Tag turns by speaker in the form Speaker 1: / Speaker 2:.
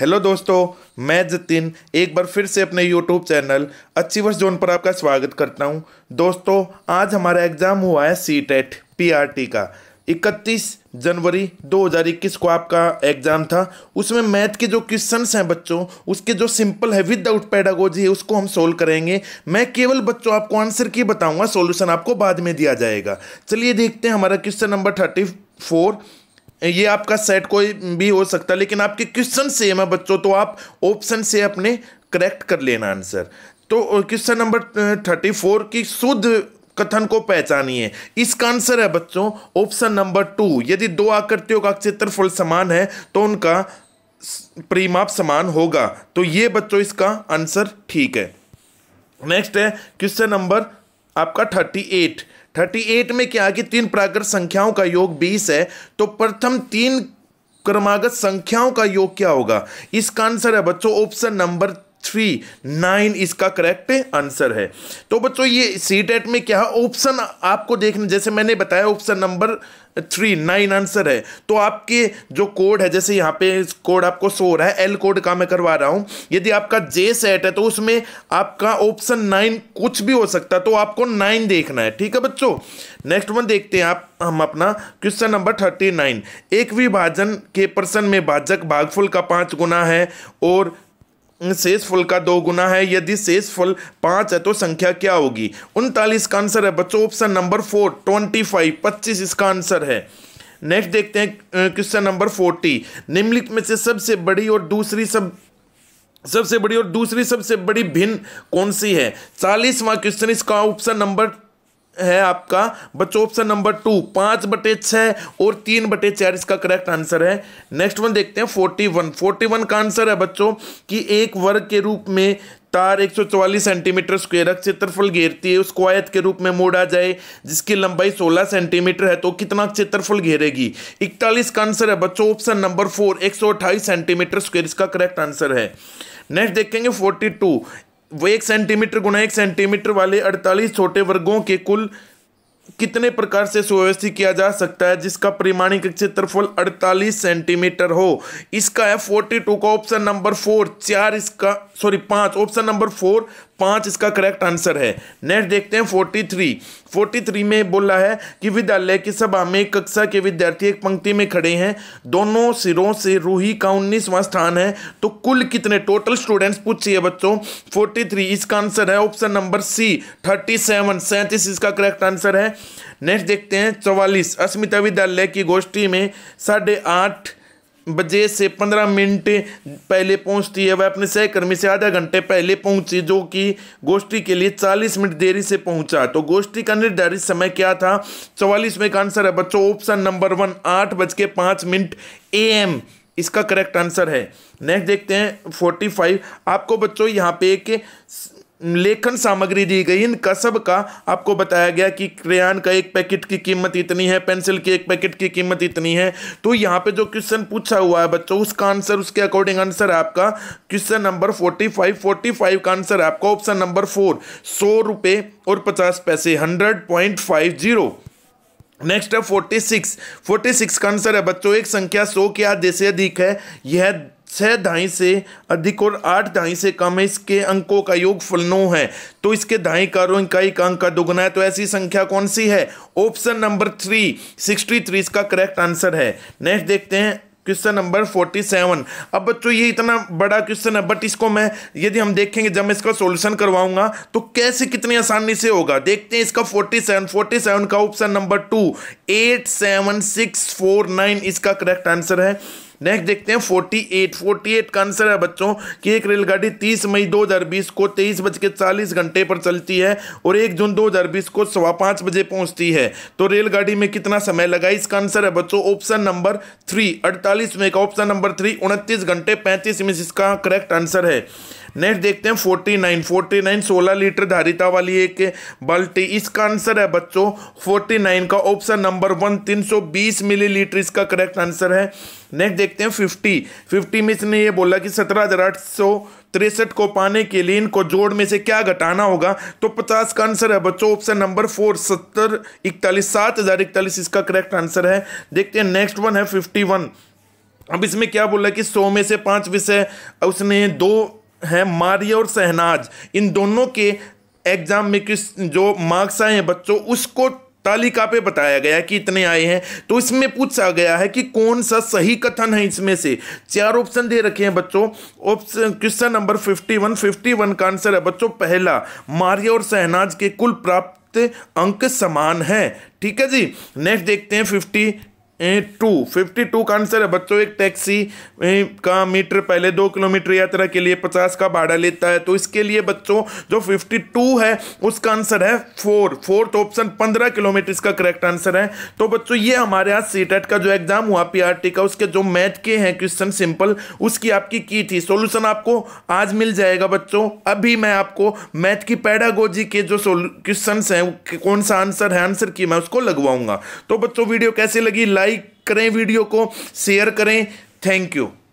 Speaker 1: hello दोस्तों मैं जतिन एक बार फिर से अपने यूट्यूब चैनल अच्छी वर्ष जोन पर आपका स्वागत करता हूं दोस्तों आज हमारा एग्ज़ाम हुआ है सी टेट पी का 31 जनवरी 2021 को आपका एग्ज़ाम था उसमें मैथ के जो क्वेश्चंस हैं बच्चों उसके जो सिंपल है विदाउट पैडागोजी है उसको हम सोल्व करेंगे मैं केवल बच्चों आपको आंसर की बताऊंगा सॉल्यूशन आपको बाद में दिया जाएगा चलिए देखते हैं हमारा क्वेश्चन नंबर थर्टी फोर ये आपका सेट कोई भी हो सकता है लेकिन आपके क्वेश्चन सेम है बच्चों तो आप ऑप्शन से अपने करेक्ट कर लेना आंसर तो क्वेश्चन नंबर थर्टी फोर की शुद्ध कथन को पहचानिए इसका आंसर है बच्चों ऑप्शन नंबर टू यदि दो आकृतियों का क्षेत्रफल समान है तो उनका परिमाप समान होगा तो ये बच्चों इसका आंसर ठीक है नेक्स्ट है क्वेश्चन नंबर आपका थर्टी एट थर्टी एट में क्या कि तीन प्राकृत संख्याओं का योग बीस है तो प्रथम तीन क्रमागत संख्याओं का योग क्या होगा इसका आंसर है बच्चों ऑप्शन नंबर थ्री नाइन इसका करेक्ट आंसर है तो बच्चों ये सी टेट में क्या ऑप्शन आपको देखने जैसे मैंने बताया option number three nine answer है तो आपके जो कोड है जैसे यहाँ पे कोड आपको सो रहा है एल कोड का मैं करवा रहा हूँ यदि आपका जे सेट है तो उसमें आपका ऑप्शन नाइन कुछ भी हो सकता है तो आपको नाइन देखना है ठीक है बच्चों नेक्स्ट वन देखते हैं आप हम अपना क्वेश्चन नंबर थर्टी नाइन एक विभाजन के प्रश्न में भाजक भागफुल का पाँच गुना है और शेष फल का दो गुना है यदि शेष फल पाँच है तो संख्या क्या होगी उनतालीस का आंसर है बच्चों option number four twenty five पच्चीस इसका आंसर है नेक्स्ट देखते हैं क्वेश्चन नंबर फोर्टी निम्नलिखित में से सबसे बड़ी और दूसरी सब सबसे बड़ी और दूसरी सबसे बड़ी भिन्न कौन सी है चालीसवां क्वेश्चन इसका ऑप्शन नंबर है आपका बच्चों ऑप्शन नंबर टू पांच बटे छः और तीन बटे चार इसका करेक्ट आंसर है नेक्स्ट वन देखते हैं फोर्टी वन फोर्टी वन का आंसर है बच्चों कि एक वर्ग के रूप में तार एक सौ 144 सेंटीमीटर स्क्वेयर क्षेत्रफल घेरती है उसको आयत के रूप में मोड़ा जाए जिसकी लंबाई सोलह सेंटीमीटर है तो कितना क्षेत्रफल घेरेगी इकतालीस का आंसर है बच्चों option number four 128 centimetre square इसका करेक्ट आंसर है नेक्स्ट देखेंगे फोर्टी टू वो एक सेंटीमीटर गुना एक सेंटीमीटर वाले अड़तालीस छोटे वर्गों के कुल कितने प्रकार से सुव्यवस्थित किया जा सकता है जिसका परिमाणिक क्षेत्रफल 48 सेंटीमीटर हो इसका है 42 का ऑप्शन नंबर फोर चार इसका सॉरी पांच ऑप्शन नंबर फोर पांच इसका करेक्ट आंसर है नेक्स्ट देखते हैं फोर्टी थ्री फोर्टी थ्री में बोला है कि विद्यालय की सभा में कक्षा के विद्यार्थी एक पंक्ति में खड़े हैं दोनों सिरों से रूही का उन्नीसवां स्थान है तो कुल कितने टोटल स्टूडेंट्स पूछिए बच्चों फोर्टी थ्री इसका आंसर है option number C thirty seven सैंतीस इसका करेक्ट आंसर है नेक्स्ट देखते हैं चौवालीस अस्मिता विद्यालय की गोष्ठी में साढ़े आठ बजे से पंद्रह मिनट पहले पहुंचती है वह अपने सहकर्मी से आधा घंटे पहले पहुंची जो कि गोष्ठी के लिए चालीस मिनट देरी से पहुंचा तो गोष्ठी का निर्धारित समय क्या था चौवालीस में का आंसर है बच्चों ऑप्शन नंबर वन आठ बज के पाँच मिनट ए एम इसका करेक्ट आंसर है नेक्स्ट देखते हैं फोर्टी फाइव आपको बच्चों यहाँ पे एक लेखन सामग्री दी गई इन कसब का आपको बताया गया कि क्रेयान का एक पैकेट की कीमत इतनी है पेंसिल की एक पैकेट की कीमत इतनी है तो यहाँ पे जो क्वेश्चन पूछा हुआ है बच्चों उसका आंसर उसके अकॉर्डिंग आंसर आपका question number forty five forty five का आंसर है आपका ऑप्शन नंबर फोर सौ रुपये और पचास पैसे hundred point five zero next है फोर्टी सिक्स फोर्टी सिक्स का आंसर है बच्चों एक संख्या सौ के आधे से अधिक है यह छः ढाई से अधिक और आठ ढाई से कम है इसके अंकों का योग नौ है तो इसके ढाई का इनका एक अंक का दुगना है तो ऐसी संख्या कौन सी है option number three sixty three इसका करेक्ट आंसर है नेक्स्ट देखते हैं क्वेश्चन नंबर फोर्टी सेवन अब बच्चों ये इतना बड़ा क्वेश्चन है बट इसको मैं यदि हम देखेंगे जब मैं इसका सोल्यूशन करवाऊंगा तो कैसे कितनी आसानी से होगा देखते हैं इसका फोर्टी सेवन फोर्टी सेवन का option number two eight seven six four nine इसका करेक्ट आंसर है नेक्स्ट देखते हैं 48 48 का आंसर है बच्चों कि एक रेलगाड़ी 30 मई 2020 को तेईस बज के चालीस घंटे पर चलती है और एक जून 2020 को सवा पाँच बजे पहुंचती है तो रेलगाड़ी में कितना समय लगा इसका आंसर है बच्चों ऑप्शन नंबर थ्री अड़तालीस में का ऑप्शन नंबर थ्री उनतीस घंटे पैंतीस में इसका करेक्ट आंसर है नेक्स्ट देखते हैं फोर्टी नाइन फोर्टी नाइन सोलह लीटर धारिता वाली एक बाल्टी इसका आंसर है बच्चों फोर्टी नाइन का ऑप्शन नंबर वन तीन सौ बीस लीटर इसका करेक्ट आंसर है नेक्स्ट देखते देखते हैं फिफ्टी फिफ्टी में इसने ये बोला कि सत्रह हज़ार आठ सौ तिरसठ को पाने के लिए इनको जोड़ में से क्या घटाना होगा तो पचास का आंसर है बच्चों ऑप्शन नंबर फोर सत्तर इकतालीस सात हज़ार इकतालीस इसका करेक्ट आंसर है देखते हैं नेक्स्ट वन है फिफ्टी वन अब इसमें क्या बोला कि सौ में से पांच विषय उसने दो है मारिय और सहनाज इन दोनों के एग्जाम में किस जो मार्क्स आए हैं बच्चों उसको तालिका पे बताया गया कि इतने आए हैं तो इसमें पूछा गया है कि कौन सा सही कथन है इसमें से चार ऑप्शन दे रखे हैं बच्चों ऑप्शन क्वेश्चन नंबर 51 51 का आंसर है बच्चों पहला मार्य और शहनाज के कुल प्राप्त अंक समान है ठीक है जी नेक्स्ट देखते हैं फिफ्टी टू फिफ्टी टू का आंसर है बच्चों एक टैक्सी का मीटर पहले दो किलोमीटर यात्रा के लिए पचास का भाड़ा लेता है तो इसके लिए बच्चों जो फिफ्टी टू है उसका आंसर है फोर फोर्थ ऑप्शन पंद्रह किलोमीटर इसका करेक्ट आंसर है तो बच्चों ये हमारे यहाँ सी e का जो एग्जाम हुआ पी e का उसके जो मैथ के हैं क्वेश्चन सिंपल उसकी आपकी की थी सोल्यूशन आपको आज मिल जाएगा बच्चों अभी मैं आपको मैथ की पैडागोजी के जो क्वेश्चन हैं कौन सा आंसर है आंसर की मैं उसको लगवाऊंगा तो बच्चों वीडियो कैसे लगी लाइक करें वीडियो को शेयर करें थैंक यू